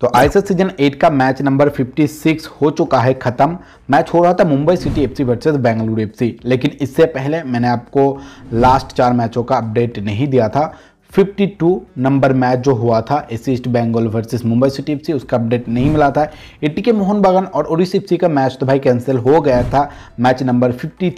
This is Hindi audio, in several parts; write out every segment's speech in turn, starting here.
तो आईएसएल सीजन एट का मैच नंबर 56 हो चुका है खत्म मैच हो रहा था Mumbai city FC versus Bengaluru FC लेकिन इससे पहले मैंने आपको लास्ट चार मैचों का अपडेट नहीं दिया था 52 नंबर मैच जो हुआ था SC east Bengal versus Mumbai city FC उसका अपडेट नहीं मिला था के मोहन बागान और ओडिस एफ का मैच तो भाई कैंसिल हो गया था मैच नंबर फिफ्टी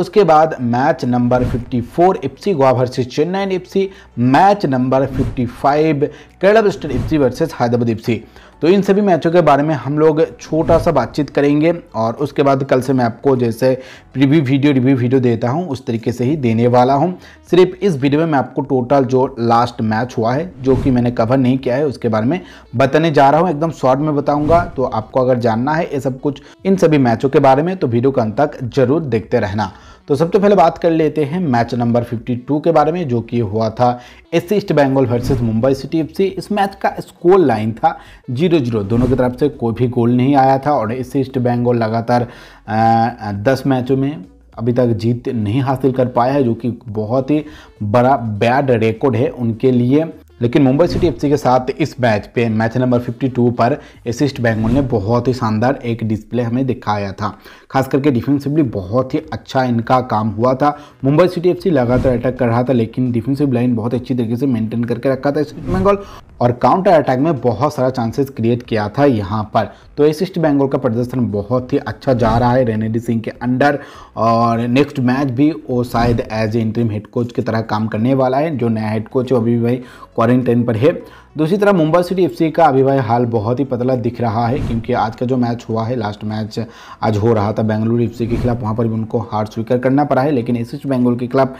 उसके बाद match number 54 FC Goa versus Chennai C match number 55 Kerala western C versus Hyderabad FC तो इन सभी मैचों के बारे में हम लोग छोटा सा बातचीत करेंगे और उसके बाद कल से मैं आपको जैसे प्रीव्यू वीडियो रिव्यू वीडियो देता हूँ उस तरीके से ही देने वाला हूँ सिर्फ इस वीडियो में मैं आपको टोटल जो लास्ट मैच हुआ है जो कि मैंने कवर नहीं किया है उसके बारे में बताने जा रहा हूँ एकदम शॉर्ट में बताऊँगा तो आपको अगर जानना है ये सब कुछ इन सभी मैचों के बारे में तो वीडियो का अंत तक जरूर देखते रहना तो सबसे पहले बात कर लेते हैं मैच नंबर 52 के बारे में जो कि हुआ था SC east Bengal versus Mumbai city F इस मैच का स्कोर लाइन था जीरो जीरो दोनों की तरफ से कोई भी गोल नहीं आया था और एस ईस्ट बंगाल लगातार दस मैचों में अभी तक जीत नहीं हासिल कर पाया है जो कि बहुत ही बड़ा बैड रिकॉर्ड है उनके लिए लेकिन मुंबई सिटी एफसी के साथ इस मैच पे मैच नंबर 52 पर एसिस्ट बेंगोल ने बहुत ही शानदार एक डिस्प्ले हमें दिखाया था खास करके डिफेंसिवली बहुत ही अच्छा इनका काम हुआ था मुंबई सिटी एफसी लगातार अटैक कर रहा था लेकिन डिफेंसिव लाइन बहुत अच्छी तरीके से मेंटेन करके रखा था एसिस्ट और काउंटर अटैक में बहुत सारा चांसेस क्रिएट किया था यहाँ पर तो एसिस्ट बेंगोल का प्रदर्शन बहुत ही अच्छा जा रहा है रेनेडी सिंह के अंडर और नेक्स्ट मैच भी वो शायद as a interim head coach की तरह काम करने वाला है जो नया हेड कोच है अभी भाई क्वारंटाइन पर है दूसरी तरफ मुंबई सिटी एफ का अभी भाई हाल बहुत ही पतला दिख रहा है क्योंकि आज का जो मैच हुआ है लास्ट मैच आज हो रहा था बेंगलुरु एफ के खिलाफ वहाँ पर भी उनको हार स्वीकार करना पड़ा है लेकिन एस बेंगोल के खिलाफ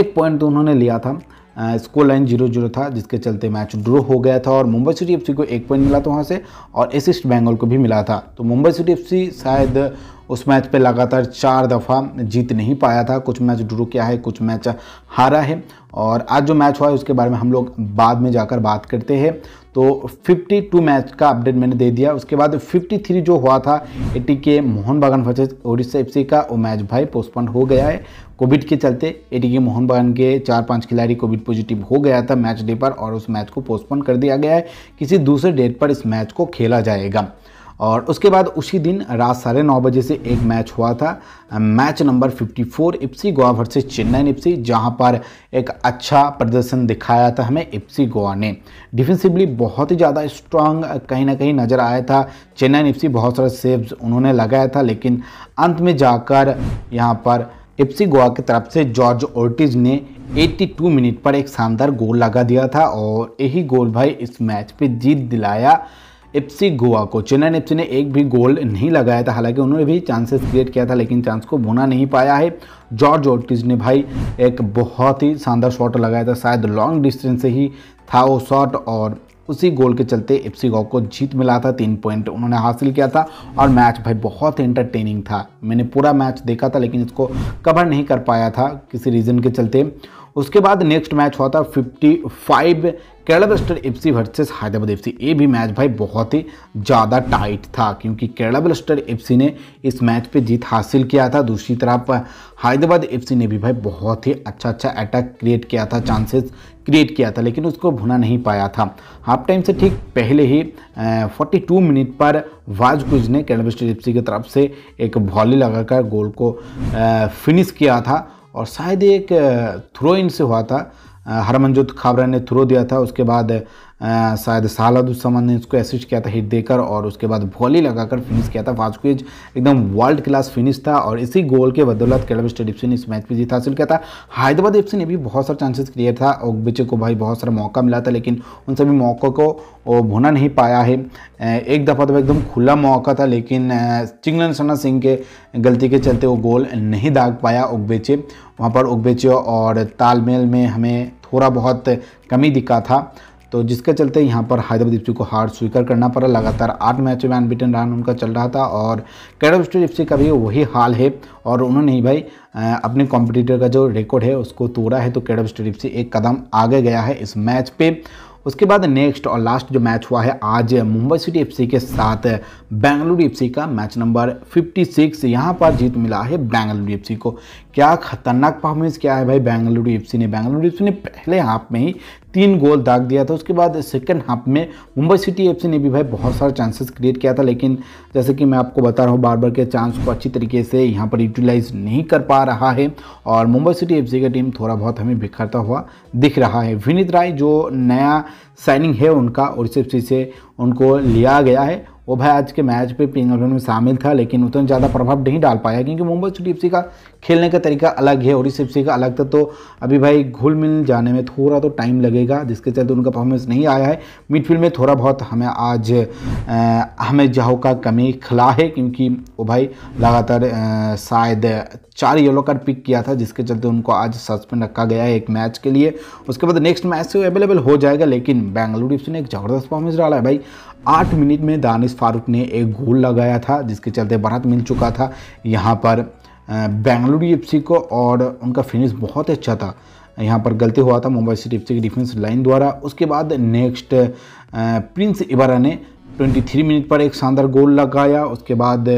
एक पॉइंट तो उन्होंने लिया था स्कोर लाइन जीरो जीरो था जिसके चलते मैच ड्रो हो गया था और मुंबई सिटी एफ को एक पॉइंट मिला था वहाँ से और एसिस्ट बंगाल को भी मिला था तो मुंबई सिटी एफ शायद उस मैच पे लगातार चार दफ़ा जीत नहीं पाया था कुछ मैच ड्रो किया है कुछ मैच हारा है और आज जो मैच हुआ है उसके बारे में हम लोग बाद में जाकर बात करते हैं तो 52 मैच का अपडेट मैंने दे दिया उसके बाद 53 जो हुआ था एटी के मोहन बागान वर्सेज ओडिशा एफ का वो मैच भाई पोस्टपोन हो गया है कोविड के चलते एटी के मोहन बागान के चार पांच खिलाड़ी कोविड पॉजिटिव हो गया था मैच डे पर और उस मैच को पोस्टपोन कर दिया गया है किसी दूसरे डेट पर इस मैच को खेला जाएगा और उसके बाद उसी दिन रात साढ़े नौ बजे से एक मैच हुआ था match number 54 FC Goa versus Chennai FC जहां पर एक अच्छा प्रदर्शन दिखाया था हमें इप्सी गोवा ने डिफेंसिवली बहुत ही ज़्यादा स्ट्रांग कहीं ना कहीं नज़र आया था चेन्नई इप्सी बहुत सारे सेव्स उन्होंने लगाया था लेकिन अंत में जाकर यहाँ पर इप्सी गोवा की तरफ से जॉर्ज ओर्टिज ने 82 मिनट पर एक शानदार गोल लगा दिया था और यही गोल भाई इस मैच पे जीत दिलाया इप्सी गोवा को चेन्नई इप्सी ने एक भी गोल नहीं लगाया था हालांकि उन्होंने भी चांसेस क्रिएट किया था लेकिन चांस को भुना नहीं पाया है जॉर्ज ओल्टिज ने भाई एक बहुत ही शानदार शॉट लगाया था शायद लॉन्ग डिस्टेंस से ही था वो शॉट और उसी गोल के चलते एफसी गोवा को जीत मिला था तीन पॉइंट उन्होंने हासिल किया था और मैच भाई बहुत एंटरटेनिंग था मैंने पूरा मैच देखा था लेकिन इसको कवर नहीं कर पाया था किसी रीज़न के चलते उसके बाद नेक्स्ट मैच हुआ था fifty five Kerala blaster F C versus Hyderabad C ये भी मैच भाई बहुत ही ज़्यादा टाइट था क्योंकि केरला एफ सी ने इस मैच पे जीत हासिल किया था दूसरी तरफ हैदराबाद सी ने भी भाई बहुत ही अच्छा अच्छा अटैक क्रिएट किया था चांसेस क्रिएट किया था लेकिन उसको भुना नहीं पाया था हाफ टाइम से ठीक पहले ही फोर्टी टू मिनट पर वाजकुज ने केरला ब्लस्टर एफ की तरफ से एक वॉली लगाकर गोल को फिनिश किया था और शायद एक थ्रो इन से हुआ था हरमनजोत खाबरा ने थ्रो दिया था उसके बाद शायद सालद उस समय ने उसको एसिस्ट किया था हिट देकर और उसके बाद वॉली लगाकर फिनिश किया था वाजकुज एकदम वर्ल्ड क्लास फिनिश था और इसी गोल के बदौलत केरल स्टेट एफ ने इस मैच में जीत हासिल किया था हैदराबाद एफ ने भी बहुत सारे चांसेस क्रिएट था और बिचे को भाई बहुत सारा मौका मिला था लेकिन उन सभी मौक़ों को वो भुना नहीं पाया है एक दफ़ा तो एकदम खुला मौका था लेकिन चिंगलन सना सिंह के गलती के चलते वो गोल नहीं दाग पाया उगबेचे वहाँ पर उगबेचे और तालमेल में हमें थोड़ा बहुत कमी दिखा था तो जिसके चलते यहाँ पर हैदराबाद एफ को हार स्वीकार करना पड़ा लगातार आठ मैचों में अनबिटन रन उनका चल रहा था और कैडब स्टेट एफ का भी वही हाल है और उन्होंने ही भाई अपने कॉम्पिटिटर का जो रिकॉर्ड है उसको तोड़ा है तो कैडब स्टेट एक कदम आगे गया है इस मैच पर उसके बाद नेक्स्ट और लास्ट जो मैच हुआ है आज मुंबई सिटी एफसी के साथ बेंगलुरु एफसी का मैच नंबर 56 यहाँ पर जीत मिला है बेंगलुरु एफसी को क्या खतरनाक परफॉर्मेंस क्या है भाई बेंगलुरु एफसी ने बेंगलुरु एफसी ने पहले हाफ में ही तीन गोल दाग दिया था उसके बाद सेकंड हाफ में मुंबई सिटी एफसी ने भी भाई बहुत सारे चांसेस क्रिएट किया था लेकिन जैसे कि मैं आपको बता रहा हूँ बार बार के चांस को अच्छी तरीके से यहाँ पर यूटिलाइज नहीं कर पा रहा है और मुंबई सिटी एफ का टीम थोड़ा बहुत हमें बिखरता हुआ दिख रहा है विनीत राय जो नया साइनिंग है उनका और से उनको लिया गया है वो भाई आज के मैच पे पिंग में शामिल था लेकिन उतना ज़्यादा प्रभाव नहीं डाल पाया क्योंकि मुंबई सिटी का खेलने का तरीका अलग है और इस एफ का अलग था तो अभी भाई घुल मिल जाने में थोड़ा तो टाइम लगेगा जिसके चलते उनका परफॉर्मेंस नहीं आया है मिडफील्ड में थोड़ा बहुत हमें आज हमें जाओ का कमी खिला है क्योंकि वो भाई लगातार शायद चार येलो कार्ड पिक किया था जिसके चलते उनको आज सस्पेंड रखा गया है एक मैच के लिए उसके बाद नेक्स्ट मैच से अवेलेबल हो जाएगा लेकिन बेंगलुरु ने एक ज़बरदस्त परफॉर्मेंस डाला है भाई आठ मिनट में दानिश फारूक ने एक गोल लगाया था जिसके चलते बढ़त मिल चुका था यहाँ पर बेंगलुरु एफ को और उनका फिनिश बहुत अच्छा था यहाँ पर गलती हुआ था मुंबई सिटी एफ की डिफेंस लाइन द्वारा उसके बाद नेक्स्ट प्रिंस इबारा ने 23 मिनट पर एक शानदार गोल लगाया उसके बाद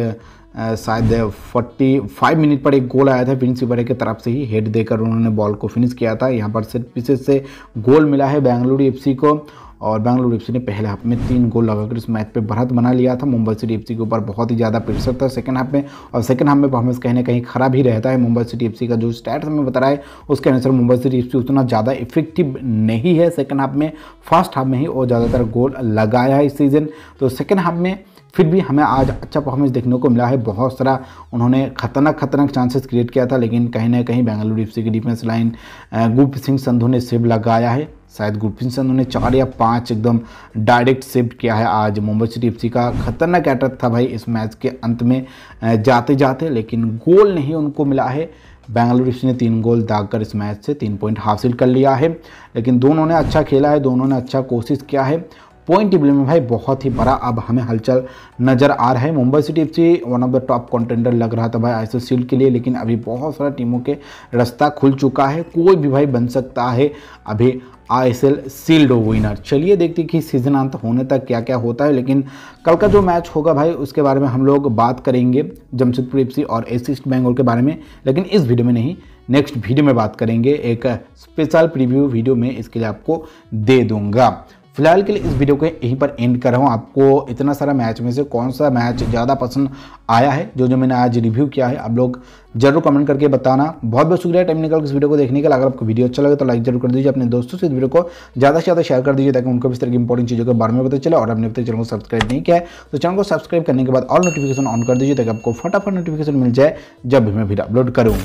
शायद 45 मिनट पर एक गोल आया था प्रिंस इबारा की तरफ से ही हेड देकर उन्होंने बॉल को फिनिश किया था यहाँ पर सिर्फ पीछे से गोल मिला है बेंगलुरु एफ को और बेंगलुरु एफ ने पहले हाफ में तीन गोल लगाकर इस मैच पर बढ़त बना लिया था मुंबई सिटी एफ के ऊपर बहुत ही ज़्यादा प्रेशर था सेकंड हाफ में और सेकंड हाफ में परफॉर्मेंस कहीं ना कहीं खराब ही रहता है मुंबई सिटी एफ का जो स्टैट हमें बताया है उसके अनुसार मुंबई सिटी एफ उतना ज़्यादा इफेक्टिव नहीं है सेकेंड हाफ में फर्स्ट हाफ में ही और ज़्यादातर गोल लगाया है इस सीज़न तो सेकेंड हाफ में फिर भी हमें आज अच्छा परफॉर्मेंस देखने को मिला है बहुत सारा उन्होंने खतरनाक खतरनाक चांसेस क्रिएट किया था लेकिन कहीं ना कहीं बेंगलुरु एफ की डिफेंस लाइन गुप्त सिंह संधू ने सेव लगाया है शायद गुरप्रीत संधू ने चार या पांच एकदम डायरेक्ट सेव किया है आज मुंबई सिटी एफ का खतरनाक एटर था भाई इस मैच के अंत में जाते जाते लेकिन गोल नहीं उनको मिला है बेंगलुरु ने तीन गोल दागकर इस मैच से तीन पॉइंट हासिल कर लिया है लेकिन दोनों ने अच्छा खेला है दोनों ने अच्छा कोशिश किया है पॉइंट टेबल में भाई बहुत ही बड़ा अब हमें हलचल नज़र आ रहा है Mumbai city F one of the top contender लग रहा था भाई आई सील्ड के लिए लेकिन अभी बहुत सारा टीमों के रास्ता खुल चुका है कोई भी भाई बन सकता है अभी I S L shield winner चलिए देखते कि सीजन अंत होने तक क्या क्या होता है लेकिन कल का जो मैच होगा भाई उसके बारे में हम लोग बात करेंगे जमशेदपुर एफ और एस ईस्ट बंगाल के बारे में लेकिन इस वीडियो में नहीं नेक्स्ट वीडियो में बात करेंगे एक स्पेशल प्रीव्यू वीडियो में इसके लिए आपको दे दूंगा फिलहाल के लिए इस वीडियो को यहीं पर एंड कर रहा हूँ आपको इतना सारा मैच में से कौन सा मैच ज़्यादा पसंद आया है जो जो मैंने आज रिव्यू किया है आप लोग जरूर कमेंट करके बताना बहुत बहुत शुक्रिया टाइम निकाल इस वीडियो को देखने के लिए अगर आपको वीडियो अच्छा लगे तो लाइक जरूर कर दीजिए अपने दोस्तों से इस वीडियो को ज़्यादा से ज़्यादा शेयर कर दीजिए ताकि उनको भी इस तरह की इंपॉर्टेंट चीज़ों के बारे में पता चले और अपने चैनल को सब्सक्राइब नहीं किया तो चैनल को सब्सक्राइब करने के बाद ऑल नोटिफिकेशन ऑन कर दीजिए ताकि आपको फटाफट नोटिफिकेशन मिल जाए जब भी मैं वीडियो अपलोड करूँ